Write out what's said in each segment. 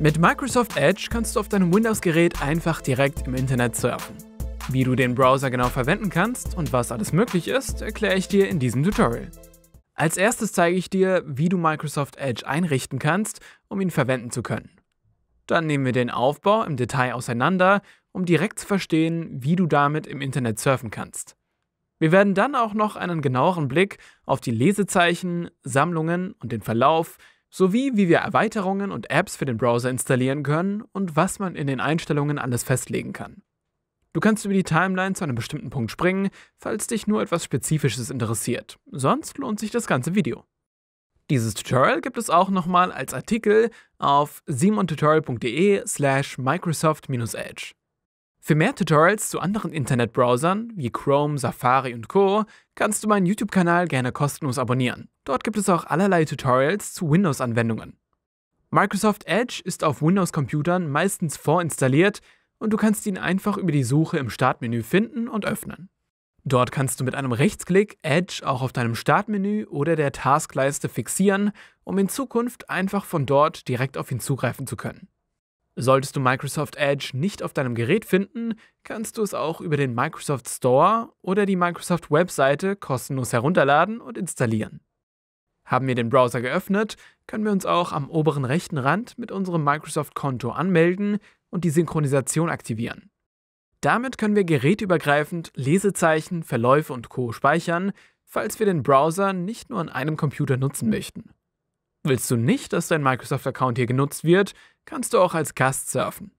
Mit Microsoft Edge kannst du auf deinem Windows-Gerät einfach direkt im Internet surfen. Wie du den Browser genau verwenden kannst und was alles möglich ist, erkläre ich dir in diesem Tutorial. Als erstes zeige ich dir, wie du Microsoft Edge einrichten kannst, um ihn verwenden zu können. Dann nehmen wir den Aufbau im Detail auseinander, um direkt zu verstehen, wie du damit im Internet surfen kannst. Wir werden dann auch noch einen genaueren Blick auf die Lesezeichen, Sammlungen und den Verlauf sowie wie wir Erweiterungen und Apps für den Browser installieren können und was man in den Einstellungen alles festlegen kann. Du kannst über die Timeline zu einem bestimmten Punkt springen, falls dich nur etwas Spezifisches interessiert. Sonst lohnt sich das ganze Video. Dieses Tutorial gibt es auch nochmal als Artikel auf simontutorial.de slash Microsoft-Edge. Für mehr Tutorials zu anderen Internetbrowsern wie Chrome, Safari und Co. kannst du meinen YouTube-Kanal gerne kostenlos abonnieren. Dort gibt es auch allerlei Tutorials zu Windows-Anwendungen. Microsoft Edge ist auf Windows-Computern meistens vorinstalliert und du kannst ihn einfach über die Suche im Startmenü finden und öffnen. Dort kannst du mit einem Rechtsklick Edge auch auf deinem Startmenü oder der Taskleiste fixieren, um in Zukunft einfach von dort direkt auf ihn zugreifen zu können. Solltest du Microsoft Edge nicht auf deinem Gerät finden, kannst du es auch über den Microsoft Store oder die Microsoft Webseite kostenlos herunterladen und installieren. Haben wir den Browser geöffnet, können wir uns auch am oberen rechten Rand mit unserem Microsoft-Konto anmelden und die Synchronisation aktivieren. Damit können wir gerätübergreifend Lesezeichen, Verläufe und Co. speichern, falls wir den Browser nicht nur an einem Computer nutzen möchten. Willst du nicht, dass dein Microsoft-Account hier genutzt wird, kannst du auch als Gast surfen.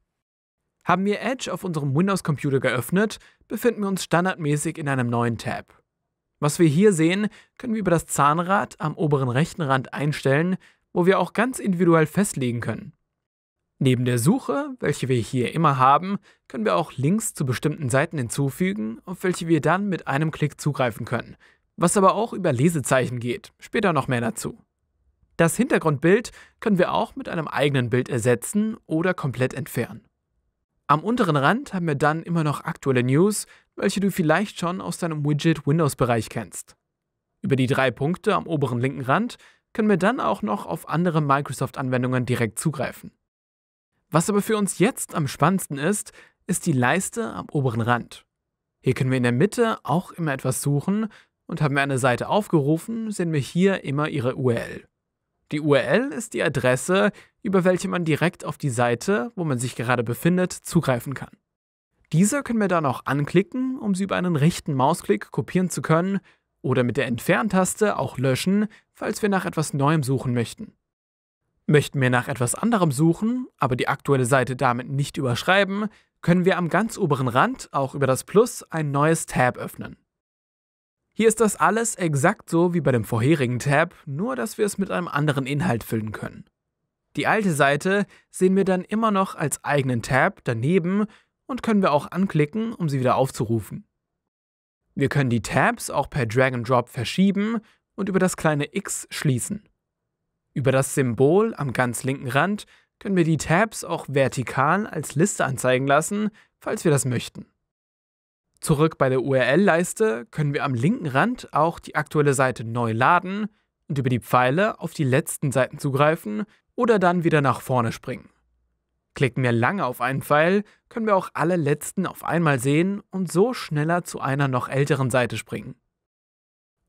Haben wir Edge auf unserem Windows-Computer geöffnet, befinden wir uns standardmäßig in einem neuen Tab. Was wir hier sehen, können wir über das Zahnrad am oberen rechten Rand einstellen, wo wir auch ganz individuell festlegen können. Neben der Suche, welche wir hier immer haben, können wir auch Links zu bestimmten Seiten hinzufügen, auf welche wir dann mit einem Klick zugreifen können, was aber auch über Lesezeichen geht, später noch mehr dazu. Das Hintergrundbild können wir auch mit einem eigenen Bild ersetzen oder komplett entfernen. Am unteren Rand haben wir dann immer noch aktuelle News, welche du vielleicht schon aus deinem Widget Windows-Bereich kennst. Über die drei Punkte am oberen linken Rand können wir dann auch noch auf andere Microsoft-Anwendungen direkt zugreifen. Was aber für uns jetzt am spannendsten ist, ist die Leiste am oberen Rand. Hier können wir in der Mitte auch immer etwas suchen und haben wir eine Seite aufgerufen, sehen wir hier immer ihre URL. Die URL ist die Adresse, über welche man direkt auf die Seite, wo man sich gerade befindet, zugreifen kann. Diese können wir dann auch anklicken, um sie über einen rechten Mausklick kopieren zu können oder mit der Entferntaste auch löschen, falls wir nach etwas Neuem suchen möchten. Möchten wir nach etwas anderem suchen, aber die aktuelle Seite damit nicht überschreiben, können wir am ganz oberen Rand auch über das Plus ein neues Tab öffnen. Hier ist das alles exakt so wie bei dem vorherigen Tab, nur dass wir es mit einem anderen Inhalt füllen können. Die alte Seite sehen wir dann immer noch als eigenen Tab daneben und können wir auch anklicken, um sie wieder aufzurufen. Wir können die Tabs auch per Drag and Drop verschieben und über das kleine X schließen. Über das Symbol am ganz linken Rand können wir die Tabs auch vertikal als Liste anzeigen lassen, falls wir das möchten. Zurück bei der URL-Leiste können wir am linken Rand auch die aktuelle Seite neu laden und über die Pfeile auf die letzten Seiten zugreifen oder dann wieder nach vorne springen. Klicken wir lange auf einen Pfeil, können wir auch alle letzten auf einmal sehen und so schneller zu einer noch älteren Seite springen.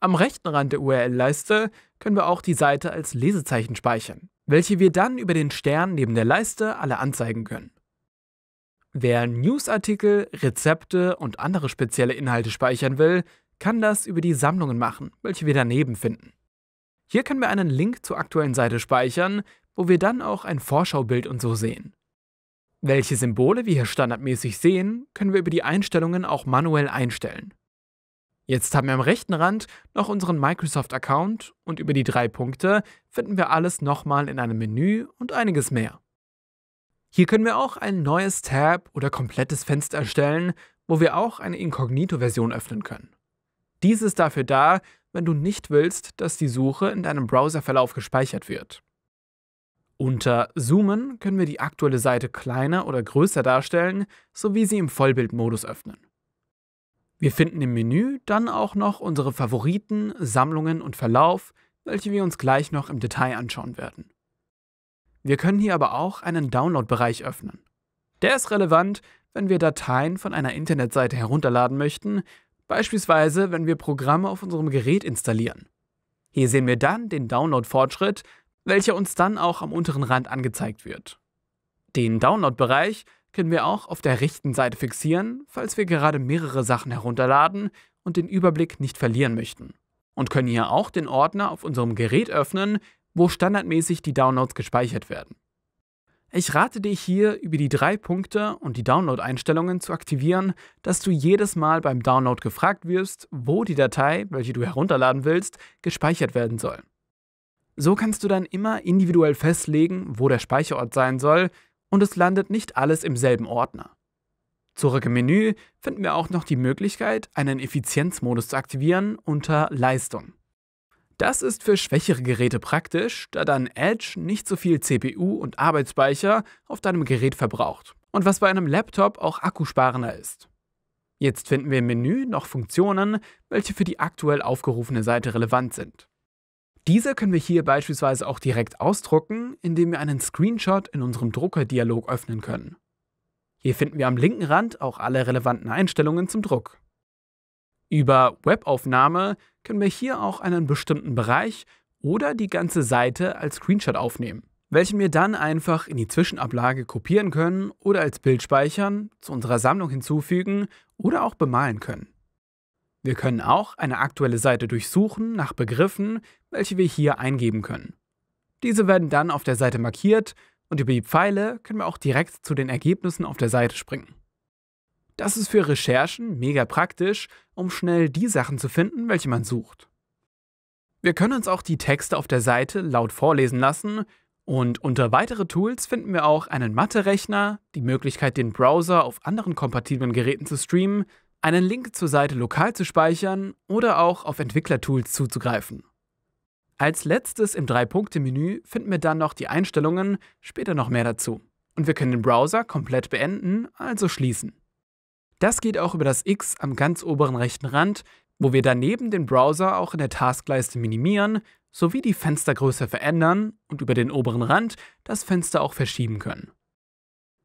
Am rechten Rand der URL-Leiste können wir auch die Seite als Lesezeichen speichern, welche wir dann über den Stern neben der Leiste alle anzeigen können. Wer Newsartikel, Rezepte und andere spezielle Inhalte speichern will, kann das über die Sammlungen machen, welche wir daneben finden. Hier können wir einen Link zur aktuellen Seite speichern, wo wir dann auch ein Vorschaubild und so sehen. Welche Symbole wir hier standardmäßig sehen, können wir über die Einstellungen auch manuell einstellen. Jetzt haben wir am rechten Rand noch unseren Microsoft-Account und über die drei Punkte finden wir alles nochmal in einem Menü und einiges mehr. Hier können wir auch ein neues Tab oder komplettes Fenster erstellen, wo wir auch eine Inkognito-Version öffnen können. Dies ist dafür da, wenn du nicht willst, dass die Suche in deinem Browserverlauf gespeichert wird. Unter Zoomen können wir die aktuelle Seite kleiner oder größer darstellen, sowie sie im Vollbildmodus öffnen. Wir finden im Menü dann auch noch unsere Favoriten, Sammlungen und Verlauf, welche wir uns gleich noch im Detail anschauen werden. Wir können hier aber auch einen Download-Bereich öffnen. Der ist relevant, wenn wir Dateien von einer Internetseite herunterladen möchten, beispielsweise wenn wir Programme auf unserem Gerät installieren. Hier sehen wir dann den Download-Fortschritt, welcher uns dann auch am unteren Rand angezeigt wird. Den Download-Bereich können wir auch auf der rechten Seite fixieren, falls wir gerade mehrere Sachen herunterladen und den Überblick nicht verlieren möchten. Und können hier auch den Ordner auf unserem Gerät öffnen, wo standardmäßig die Downloads gespeichert werden. Ich rate dir hier, über die drei Punkte und die Download-Einstellungen zu aktivieren, dass du jedes Mal beim Download gefragt wirst, wo die Datei, welche du herunterladen willst, gespeichert werden soll. So kannst du dann immer individuell festlegen, wo der Speicherort sein soll und es landet nicht alles im selben Ordner. Zurück im Menü finden wir auch noch die Möglichkeit, einen Effizienzmodus zu aktivieren unter Leistung. Das ist für schwächere Geräte praktisch, da dann Edge nicht so viel CPU und Arbeitsspeicher auf deinem Gerät verbraucht und was bei einem Laptop auch akkusparender ist. Jetzt finden wir im Menü noch Funktionen, welche für die aktuell aufgerufene Seite relevant sind. Diese können wir hier beispielsweise auch direkt ausdrucken, indem wir einen Screenshot in unserem Druckerdialog öffnen können. Hier finden wir am linken Rand auch alle relevanten Einstellungen zum Druck. Über Webaufnahme können wir hier auch einen bestimmten Bereich oder die ganze Seite als Screenshot aufnehmen, welchen wir dann einfach in die Zwischenablage kopieren können oder als Bild speichern, zu unserer Sammlung hinzufügen oder auch bemalen können. Wir können auch eine aktuelle Seite durchsuchen nach Begriffen, welche wir hier eingeben können. Diese werden dann auf der Seite markiert und über die Pfeile können wir auch direkt zu den Ergebnissen auf der Seite springen. Das ist für Recherchen mega praktisch, um schnell die Sachen zu finden, welche man sucht. Wir können uns auch die Texte auf der Seite laut vorlesen lassen und unter weitere Tools finden wir auch einen Mathe-Rechner, die Möglichkeit, den Browser auf anderen kompatiblen Geräten zu streamen, einen Link zur Seite lokal zu speichern oder auch auf Entwicklertools zuzugreifen. Als letztes im Drei-Punkte-Menü finden wir dann noch die Einstellungen, später noch mehr dazu. Und wir können den Browser komplett beenden, also schließen. Das geht auch über das X am ganz oberen rechten Rand, wo wir daneben den Browser auch in der Taskleiste minimieren sowie die Fenstergröße verändern und über den oberen Rand das Fenster auch verschieben können.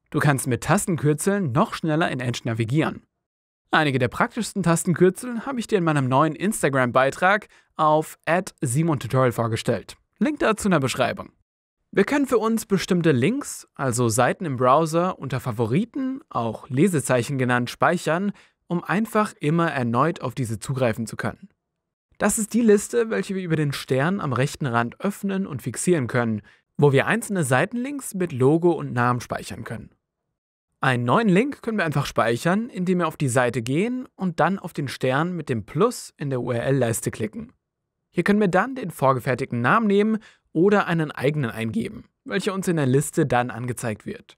Du kannst mit Tastenkürzeln noch schneller in Edge navigieren. Einige der praktischsten Tastenkürzel habe ich dir in meinem neuen Instagram-Beitrag auf Simon vorgestellt. Link dazu in der Beschreibung. Wir können für uns bestimmte Links, also Seiten im Browser, unter Favoriten, auch Lesezeichen genannt, speichern, um einfach immer erneut auf diese zugreifen zu können. Das ist die Liste, welche wir über den Stern am rechten Rand öffnen und fixieren können, wo wir einzelne Seitenlinks mit Logo und Namen speichern können. Einen neuen Link können wir einfach speichern, indem wir auf die Seite gehen und dann auf den Stern mit dem Plus in der URL-Leiste klicken. Hier können wir dann den vorgefertigten Namen nehmen oder einen eigenen eingeben, welcher uns in der Liste dann angezeigt wird.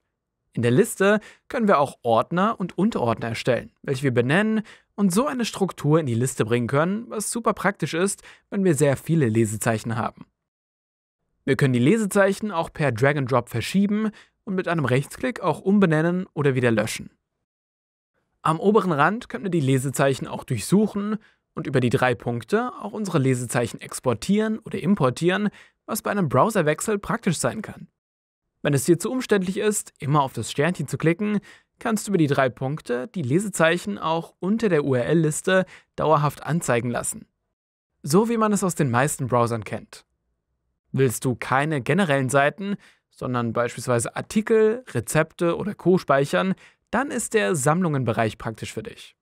In der Liste können wir auch Ordner und Unterordner erstellen, welche wir benennen und so eine Struktur in die Liste bringen können, was super praktisch ist, wenn wir sehr viele Lesezeichen haben. Wir können die Lesezeichen auch per Drag and Drop verschieben und mit einem Rechtsklick auch umbenennen oder wieder löschen. Am oberen Rand können wir die Lesezeichen auch durchsuchen und über die drei Punkte auch unsere Lesezeichen exportieren oder importieren, was bei einem Browserwechsel praktisch sein kann. Wenn es dir zu umständlich ist, immer auf das Sternchen zu klicken, kannst du über die drei Punkte die Lesezeichen auch unter der URL-Liste dauerhaft anzeigen lassen. So wie man es aus den meisten Browsern kennt. Willst du keine generellen Seiten, sondern beispielsweise Artikel, Rezepte oder Co. speichern, dann ist der Sammlungenbereich praktisch für dich.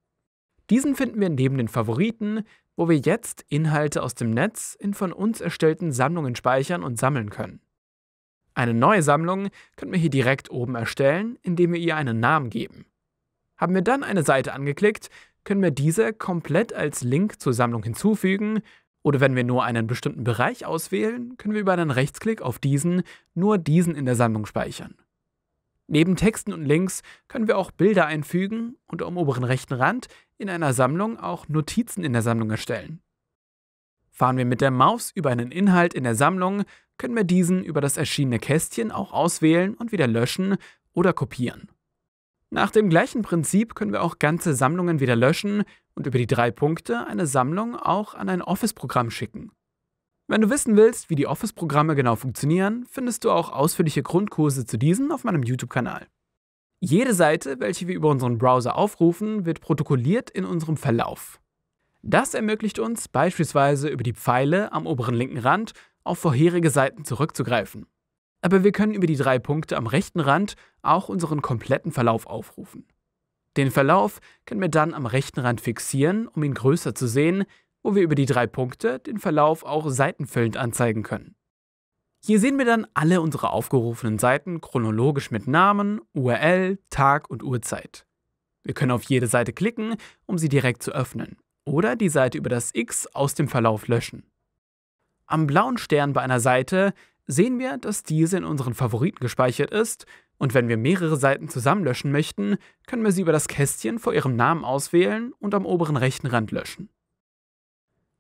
Diesen finden wir neben den Favoriten, wo wir jetzt Inhalte aus dem Netz in von uns erstellten Sammlungen speichern und sammeln können. Eine neue Sammlung können wir hier direkt oben erstellen, indem wir ihr einen Namen geben. Haben wir dann eine Seite angeklickt, können wir diese komplett als Link zur Sammlung hinzufügen oder wenn wir nur einen bestimmten Bereich auswählen, können wir über einen Rechtsklick auf diesen nur diesen in der Sammlung speichern. Neben Texten und Links können wir auch Bilder einfügen und am oberen rechten Rand in einer Sammlung auch Notizen in der Sammlung erstellen. Fahren wir mit der Maus über einen Inhalt in der Sammlung, können wir diesen über das erschienene Kästchen auch auswählen und wieder löschen oder kopieren. Nach dem gleichen Prinzip können wir auch ganze Sammlungen wieder löschen und über die drei Punkte eine Sammlung auch an ein Office-Programm schicken. Wenn du wissen willst, wie die Office-Programme genau funktionieren, findest du auch ausführliche Grundkurse zu diesen auf meinem YouTube-Kanal. Jede Seite, welche wir über unseren Browser aufrufen, wird protokolliert in unserem Verlauf. Das ermöglicht uns beispielsweise über die Pfeile am oberen linken Rand auf vorherige Seiten zurückzugreifen. Aber wir können über die drei Punkte am rechten Rand auch unseren kompletten Verlauf aufrufen. Den Verlauf können wir dann am rechten Rand fixieren, um ihn größer zu sehen, wo wir über die drei Punkte den Verlauf auch seitenfüllend anzeigen können. Hier sehen wir dann alle unsere aufgerufenen Seiten chronologisch mit Namen, URL, Tag und Uhrzeit. Wir können auf jede Seite klicken, um sie direkt zu öffnen, oder die Seite über das X aus dem Verlauf löschen. Am blauen Stern bei einer Seite sehen wir, dass diese in unseren Favoriten gespeichert ist, und wenn wir mehrere Seiten zusammenlöschen möchten, können wir sie über das Kästchen vor ihrem Namen auswählen und am oberen rechten Rand löschen.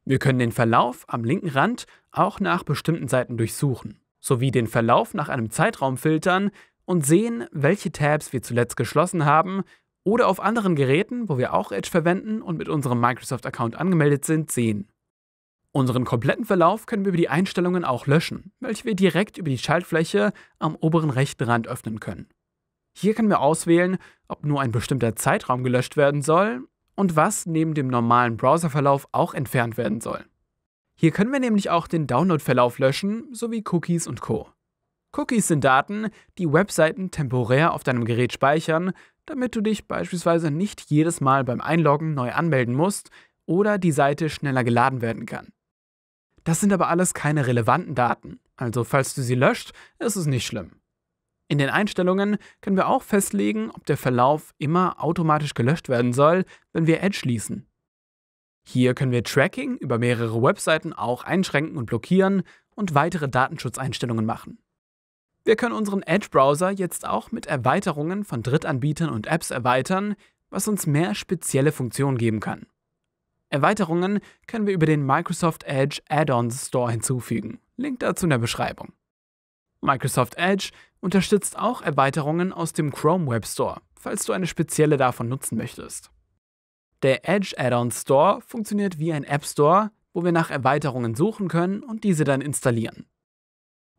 Wir können den Verlauf am linken Rand auch nach bestimmten Seiten durchsuchen, sowie den Verlauf nach einem Zeitraum filtern und sehen, welche Tabs wir zuletzt geschlossen haben oder auf anderen Geräten, wo wir auch Edge verwenden und mit unserem Microsoft-Account angemeldet sind, sehen. Unseren kompletten Verlauf können wir über die Einstellungen auch löschen, welche wir direkt über die Schaltfläche am oberen rechten Rand öffnen können. Hier können wir auswählen, ob nur ein bestimmter Zeitraum gelöscht werden soll und was neben dem normalen Browserverlauf auch entfernt werden soll. Hier können wir nämlich auch den Downloadverlauf löschen sowie Cookies und Co. Cookies sind Daten, die Webseiten temporär auf deinem Gerät speichern, damit du dich beispielsweise nicht jedes Mal beim Einloggen neu anmelden musst oder die Seite schneller geladen werden kann. Das sind aber alles keine relevanten Daten, also falls du sie löscht, ist es nicht schlimm. In den Einstellungen können wir auch festlegen, ob der Verlauf immer automatisch gelöscht werden soll, wenn wir Edge schließen. Hier können wir Tracking über mehrere Webseiten auch einschränken und blockieren und weitere Datenschutzeinstellungen machen. Wir können unseren Edge-Browser jetzt auch mit Erweiterungen von Drittanbietern und Apps erweitern, was uns mehr spezielle Funktionen geben kann. Erweiterungen können wir über den Microsoft Edge Add-ons Store hinzufügen. Link dazu in der Beschreibung. Microsoft Edge unterstützt auch Erweiterungen aus dem Chrome Web Store, falls du eine spezielle davon nutzen möchtest. Der Edge Add-on Store funktioniert wie ein App Store, wo wir nach Erweiterungen suchen können und diese dann installieren.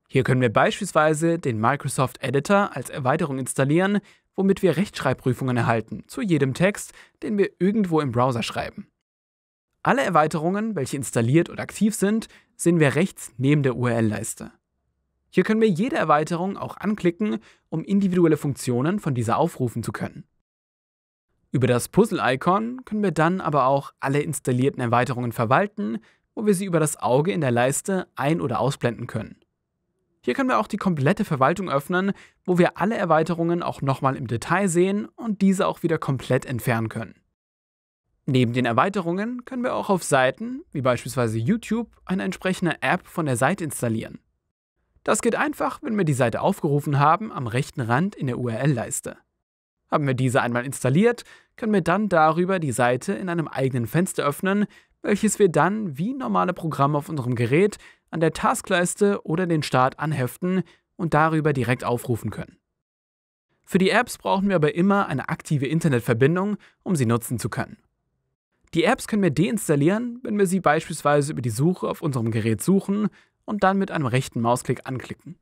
Hier können wir beispielsweise den Microsoft Editor als Erweiterung installieren, womit wir Rechtschreibprüfungen erhalten zu jedem Text, den wir irgendwo im Browser schreiben. Alle Erweiterungen, welche installiert oder aktiv sind, sehen wir rechts neben der URL-Leiste. Hier können wir jede Erweiterung auch anklicken, um individuelle Funktionen von dieser aufrufen zu können. Über das Puzzle-Icon können wir dann aber auch alle installierten Erweiterungen verwalten, wo wir sie über das Auge in der Leiste ein- oder ausblenden können. Hier können wir auch die komplette Verwaltung öffnen, wo wir alle Erweiterungen auch nochmal im Detail sehen und diese auch wieder komplett entfernen können. Neben den Erweiterungen können wir auch auf Seiten, wie beispielsweise YouTube, eine entsprechende App von der Seite installieren. Das geht einfach, wenn wir die Seite aufgerufen haben, am rechten Rand in der URL-Leiste. Haben wir diese einmal installiert, können wir dann darüber die Seite in einem eigenen Fenster öffnen, welches wir dann wie normale Programme auf unserem Gerät an der Taskleiste oder den Start anheften und darüber direkt aufrufen können. Für die Apps brauchen wir aber immer eine aktive Internetverbindung, um sie nutzen zu können. Die Apps können wir deinstallieren, wenn wir sie beispielsweise über die Suche auf unserem Gerät suchen und dann mit einem rechten Mausklick anklicken.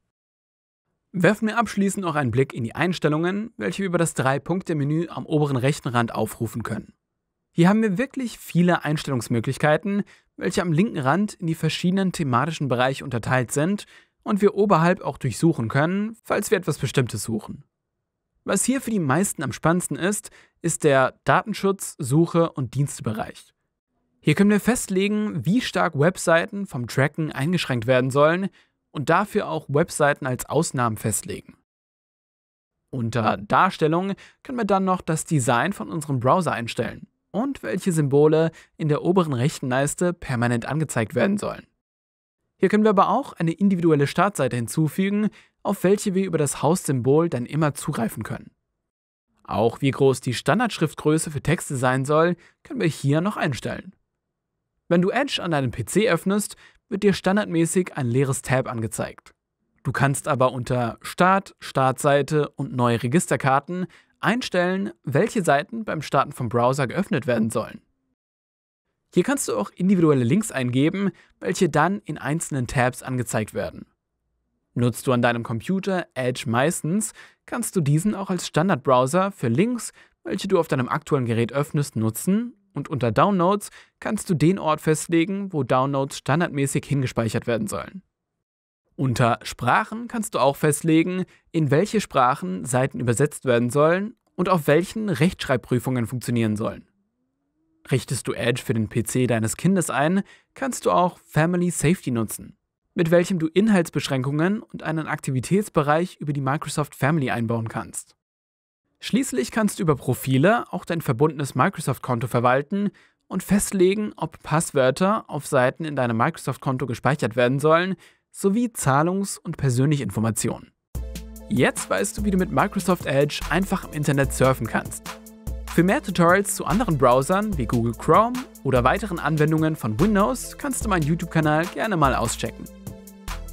Werfen wir abschließend noch einen Blick in die Einstellungen, welche wir über das Drei-Punkte-Menü am oberen rechten Rand aufrufen können. Hier haben wir wirklich viele Einstellungsmöglichkeiten, welche am linken Rand in die verschiedenen thematischen Bereiche unterteilt sind und wir oberhalb auch durchsuchen können, falls wir etwas Bestimmtes suchen. Was hier für die meisten am spannendsten ist, ist der Datenschutz, Suche und Dienstebereich. Hier können wir festlegen, wie stark Webseiten vom Tracken eingeschränkt werden sollen und dafür auch Webseiten als Ausnahmen festlegen. Unter ah. Darstellung können wir dann noch das Design von unserem Browser einstellen und welche Symbole in der oberen rechten Leiste permanent angezeigt werden sollen. Hier können wir aber auch eine individuelle Startseite hinzufügen, auf welche wir über das Haussymbol dann immer zugreifen können. Auch wie groß die Standardschriftgröße für Texte sein soll, können wir hier noch einstellen. Wenn du Edge an deinem PC öffnest, wird dir standardmäßig ein leeres Tab angezeigt. Du kannst aber unter Start, Startseite und neue Registerkarten einstellen, welche Seiten beim Starten vom Browser geöffnet werden sollen. Hier kannst du auch individuelle Links eingeben, welche dann in einzelnen Tabs angezeigt werden. Nutzt du an deinem Computer Edge meistens, kannst du diesen auch als Standardbrowser für Links, welche du auf deinem aktuellen Gerät öffnest, nutzen und unter Downloads kannst du den Ort festlegen, wo Downloads standardmäßig hingespeichert werden sollen. Unter Sprachen kannst du auch festlegen, in welche Sprachen Seiten übersetzt werden sollen und auf welchen Rechtschreibprüfungen funktionieren sollen. Richtest du Edge für den PC deines Kindes ein, kannst du auch Family Safety nutzen, mit welchem du Inhaltsbeschränkungen und einen Aktivitätsbereich über die Microsoft Family einbauen kannst. Schließlich kannst du über Profile auch dein verbundenes Microsoft-Konto verwalten und festlegen, ob Passwörter auf Seiten in deinem Microsoft-Konto gespeichert werden sollen, sowie Zahlungs- und persönliche Informationen. Jetzt weißt du, wie du mit Microsoft Edge einfach im Internet surfen kannst. Für mehr Tutorials zu anderen Browsern wie Google Chrome oder weiteren Anwendungen von Windows kannst du meinen YouTube-Kanal gerne mal auschecken.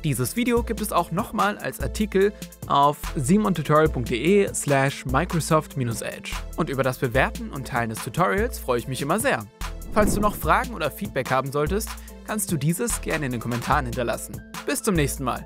Dieses Video gibt es auch nochmal als Artikel auf simontutorial.de slash microsoft-edge. Und über das Bewerten und Teilen des Tutorials freue ich mich immer sehr. Falls du noch Fragen oder Feedback haben solltest, kannst du dieses gerne in den Kommentaren hinterlassen. Bis zum nächsten Mal.